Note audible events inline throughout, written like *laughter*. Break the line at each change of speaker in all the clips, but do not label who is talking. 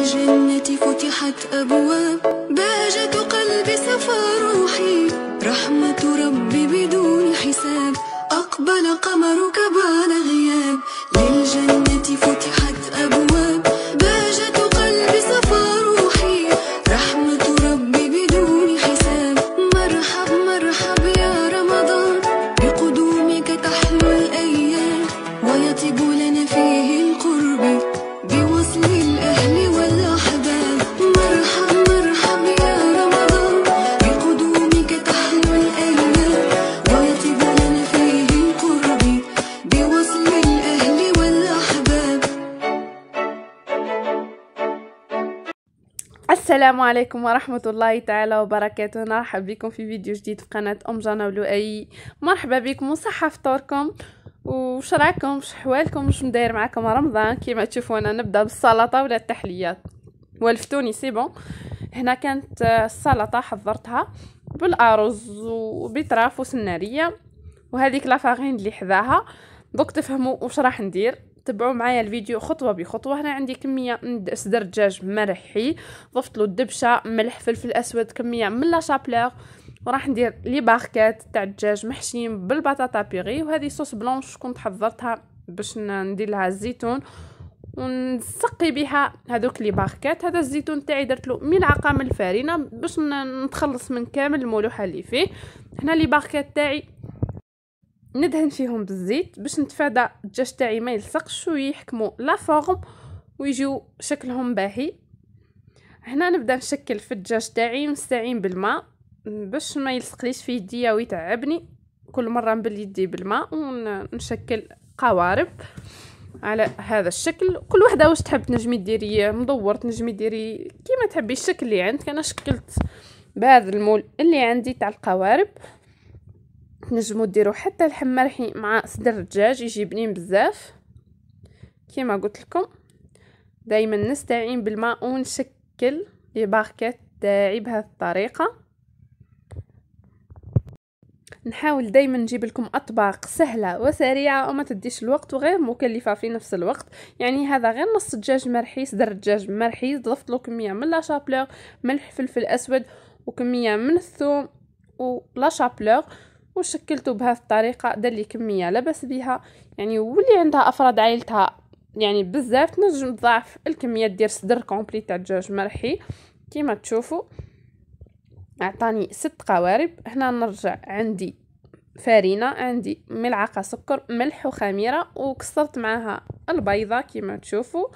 الجنة فتحت أبواب بهجة قلبي صفى روحي رحمة ربي بدون حساب أقبل قمرك بعد غياب للجنة فتحت أبواب السلام عليكم ورحمة الله تعالى وبركاته نرحب بكم في فيديو جديد في قناة أم جانا ولؤي مرحبا بكم وصحة فطوركم وش رايكم وش حوالكم وش مداير معكم رمضان كيما تشوفوا انا نبدا بالسلطه ولا التحليات والفتوني سي بون هنا كانت السلطه حضرتها بالارز وبطراف وسناريه وهذيك لافاغين اللي حذاها دوك تفهموا وش راح ندير تبعوا معايا الفيديو خطوة بخطوة هنا عندي كمية من صدر دجاج مرحي ضفت له الدبشة ملح فلفل أسود كمية من لا شابلوغ وراح ندير لي باركات تاع الدجاج محشيين بالبطاطا بيغي وهذه صوص بلونش كنت حضرتها باش ندير لها الزيتون ونسقي بها هذوك لي باركات هذا الزيتون تاعي درت له ملعقه من الفارينه باش نتخلص من كامل الملوحه اللي فيه هنا لي باركات تاعي ندهن فيهم بالزيت باش نتفادى الدجاج تاعي ما يلصقش ويحكموا لا فورم ويجيو شكلهم باهي هنا نبدا نشكل في الدجاج تاعي مستعين بالماء باش ما يلصقليش في يديا ويتعبني كل مره نبل يدي بالماء ونشكل قوارب على هذا الشكل كل وحده واش تحب تنجمي ديري مدور تنجمي ديري كيما تحبي الشكل اللي عندك انا شكلت بهذا المول اللي عندي تاع القوارب تنجموا ديروا حتى اللحم مرحي مع صدر الدجاج يجي بنين بزاف كيما قلت لكم دائما نستعين بالماء ونشكل لي باركات تاعي بهذه الطريقه نحاول دائما نجيب لكم اطباق سهله وسريعه وما تديش الوقت وغير مكلفه في نفس الوقت يعني هذا غير نص دجاج مرحي صدر الدجاج مرحي ضفت له كميه من لا ملح فلفل اسود وكميه من الثوم ولا شابلور وشكلته بهذه الطريقه دار لي كميه لاباس بها يعني واللي عندها افراد عائلتها يعني بزاف تنجم تضاعف الكميه ديال صدر كومبلي تاع الدجاج مرحي كيما تشوفوا اعطاني ست قوارب هنا نرجع عندي فارينه عندي ملعقه سكر ملح وخميره وكسرت معها البيضه كما تشوفوا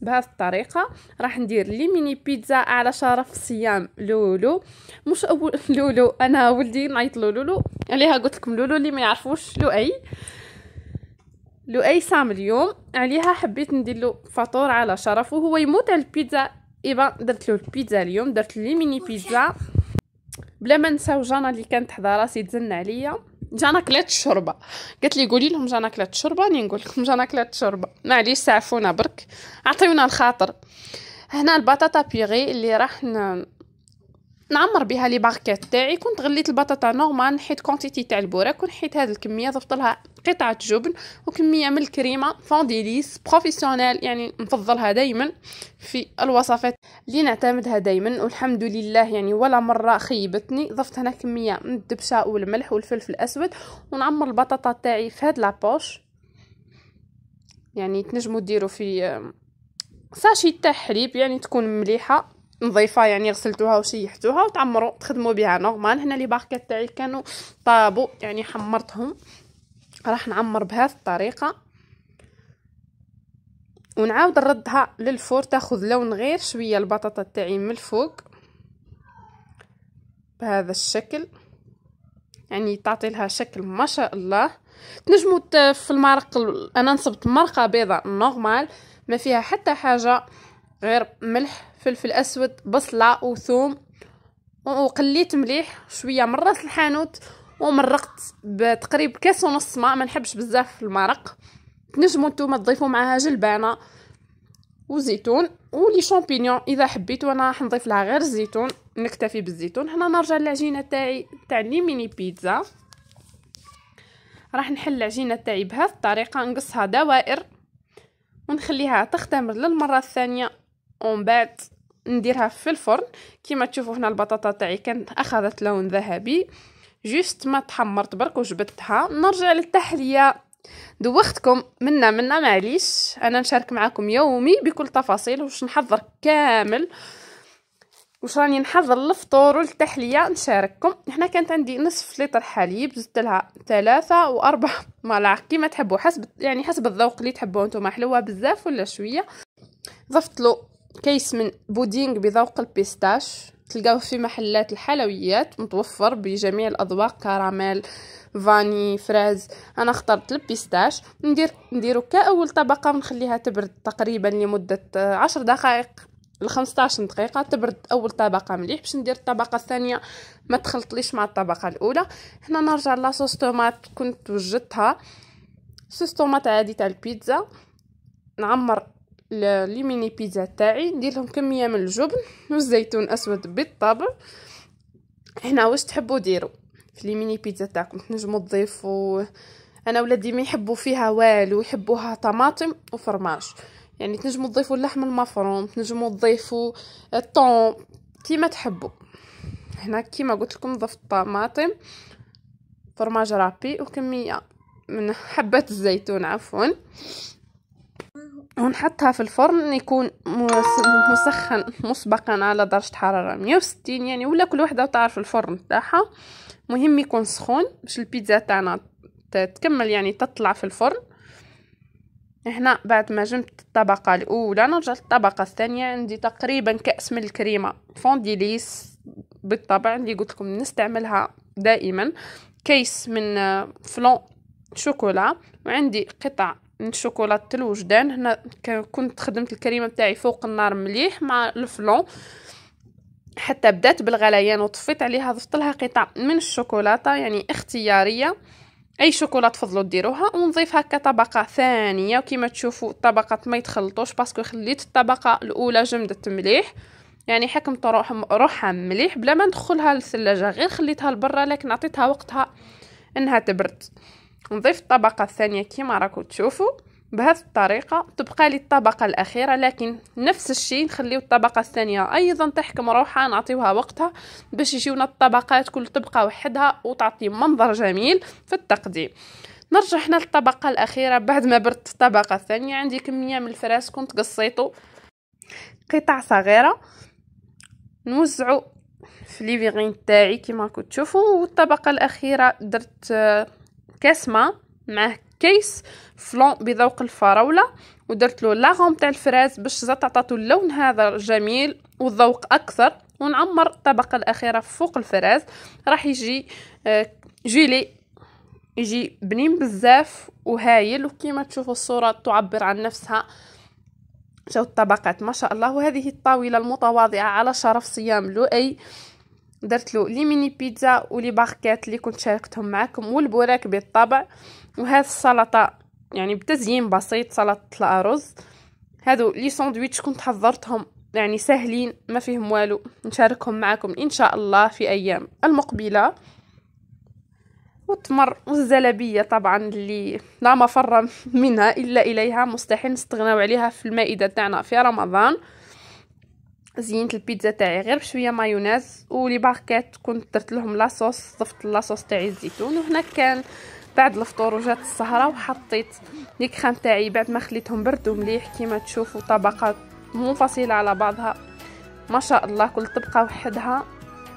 بهذه الطريقه راح ندير لي ميني بيتزا على شرف صيام لولو مش اول *laughs* لولو انا ولدي نعيط له لولو عليها قلت لكم لولو اللي ما يعرفوش لؤي لؤي سام اليوم عليها حبيت ندير له فطور على شرف وهو يموت على البيتزا ايبا درت له البيتزا اليوم درت لي ميني بيتزا بلا ما نساو جانا اللي كانت حدا راسي تزن عليا جانا كلات الشوربه قالت لي قولي لهم جانا كلات الشوربه راني نقول لكم جانا كلات الشوربه معليش سعفونا برك عطيونا الخاطر هنا البطاطا بيغي اللي راح نعمر بها لي باركات تاعي كنت غليت البطاطا نورمال نحيت كونتيتي تاع البوراك ونحيت هذه الكميه ضفت لها قطعه جبن وكميه من الكريمه فونديليس بروفيسيونيل يعني نفضلها دائما في الوصفات اللي نعتمدها دائما والحمد لله يعني ولا مره خيبتني ضفت هنا كميه من الدبشه والملح والفلفل الاسود ونعمر البطاطا تاعي في هاد لابوش يعني تنجموا ديروا في ساشي تاع حليب يعني تكون مليحه نظيفه يعني غسلتوها وشيحتوها وتعمروا تخدموا بها نورمال هنا لي باركات تاعي كانوا طابو يعني حمرتهم راح نعمر بهذه الطريقه ونعاود نردها للفور تاخذ لون غير شويه البطاطا تاعي من الفوق بهذا الشكل يعني تعطي لها شكل ما شاء الله تنجموا في المرق انا نصبت مرقه بيضاء نورمال ما فيها حتى حاجه غير ملح فلفل اسود بصله وثوم وقليت مليح شويه من راس الحانوت ومرقت بتقريب كاس ونص ماء ما نحبش بزاف المرق تنجموا نتوما تضيفوا معها جلبانه وزيتون ولي شامبينيون اذا حبيتو انا نضيف لها غير الزيتون نكتفي بالزيتون هنا نرجع للعجينه تاعي تاع لي ميني بيتزا راح نحل العجينه تاعي بهذه الطريقه نقصها دوائر ونخليها تختمر للمره الثانيه ومن بعد نديرها في الفرن كيما تشوفوا هنا البطاطا تاعي كانت اخذت لون ذهبي جوست ما تحمرت برك وجبدتها نرجع للتحليه دوختكم منا منا معليش انا نشارك معكم يومي بكل تفاصيل واش نحضر كامل واش راني نحضر للفطور والتحليه نشارككم هنا كانت عندي نصف لتر حليب زدت لها ثلاثة واربع *laughs* ملاعق كيما تحبوا حسب يعني حسب الذوق اللي تحبوه نتوما حلوه بزاف ولا شويه ضفت له كيس من بودينغ بذوق البيستاش تلقاه في محلات الحلويات متوفر بجميع الاذواق كراميل فاني فراز انا اخترت البيستاش ندير نديرو كاول طبقه ونخليها تبرد تقريبا لمده آه، عشر دقائق ل 15 دقيقه تبرد اول طبقه مليح باش ندير الطبقه الثانيه ما تخلطليش مع الطبقه الاولى هنا نرجع لاصوص طوماط كنت وجدتها صوص طوماط عادي تاع البيتزا نعمر لي ميني بيتزا تاعي ندير لهم كميه من الجبن والزيتون اسود بالطبع هنا واش تحبوا ديروا في لي ميني بيتزا تاعكم تنجموا تضيفوا انا ولادي ما يحبوا فيها والو يحبوها طماطم وفرماج يعني تنجموا تضيفوا اللحم المفروم تنجموا تضيفوا الطون كيما تحبوا هنا كيما قلت لكم ضفت طماطم فرماج رابي وكميه من حبات الزيتون عفوا ونحطها في الفرن يكون مسخن مسبقا على درجة حرارة 160 يعني ولا كل وحدة تعرف الفرن تاعها مهم يكون سخون باش البيتزا تاعنا تكمل يعني تطلع في الفرن هنا بعد ما جمت الطبقة الأولى نرجع للطبقة الثانية عندي تقريبا كأس من الكريمة فونديليس بالطبع اللي قلت لكم نستعملها دائما كيس من آه، فلون شوكولا وعندي قطع شوكولاتة الوجدان هنا كنت خدمت الكريمه نتاعي فوق النار مليح مع الفلون حتى بدات بالغليان وطفيت عليها ضفت لها قطع من الشوكولاته يعني اختياريه اي شوكولا تفضلوا ديروها ونضيف هكا طبقه ثانيه وكما تشوفوا الطبقات ما يتخلطوش باسكو خليت الطبقه الاولى جمدت مليح يعني حكمت روحها مليح بلا ما ندخلها للثلاجه غير خليتها لبرا لكن عطيتها وقتها انها تبرد نضيف الطبقة الثانية كما راكم تشوفوا بهذه الطريقة تبقى لي الطبقة الأخيرة لكن نفس الشيء نخليو الطبقة الثانية أيضا تحكم روحها نعطيوها وقتها باش يجيونا الطبقات كل طبقة وحدها وتعطي منظر جميل في التقديم نرجع هنا للطبقة الأخيرة بعد ما بردت الطبقة الثانية عندي كمية من الفراس كنت قصيتو قطع صغيرة نوزعو في ليفيغين تاعي كيما راكم تشوفو والطبقة الأخيرة درت كاس ماء معاه كيس فلون بذوق الفراولة ودرت له لاغوم تاع الفراز باش زاد عطاتو اللون هذا الجميل والذوق اكثر ونعمر الطبقة الاخيرة فوق الفراز راح يجي آه، جيلي يجي بنين بزاف وهايل وكيما تشوفوا الصورة تعبر عن نفسها جو الطبقات ما شاء الله وهذه الطاولة المتواضعة على شرف صيام لؤي درت له لي ميني بيتزا ولي باركات اللي كنت شاركتهم معكم والبوراك بالطبع وهذا السلطه يعني بتزيين بسيط سلطه الارز هادو لي ساندويتش كنت حضرتهم يعني سهلين ما فيهم والو نشاركهم معكم ان شاء الله في ايام المقبله والتمر والزلابية طبعا اللي لا مفر منها الا اليها مستحيل نستغناو عليها في المائده تاعنا في رمضان زينت البيتزا تاعي غير بشويه مايونيز ولي باركات كنت درت لهم لاصوص ضفت لاصوص تاعي الزيتون وهنا كان بعد الفطور وجات السهره وحطيت لي كريم تاعي بعد ما خليتهم بردوا مليح كيما تشوفوا طبقات منفصله على بعضها ما شاء الله كل طبقه وحدها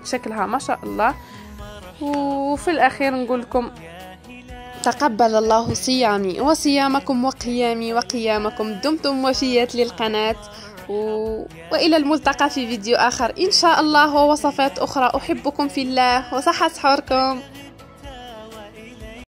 شكلها ما شاء الله وفي الاخير نقول لكم تقبل الله صيامي وصيامكم وقيامي وقيامكم دمتم وفيات للقناه و... وإلى الملتقى في فيديو آخر إن شاء الله ووصفات أخرى أحبكم في الله وصحة سحوركم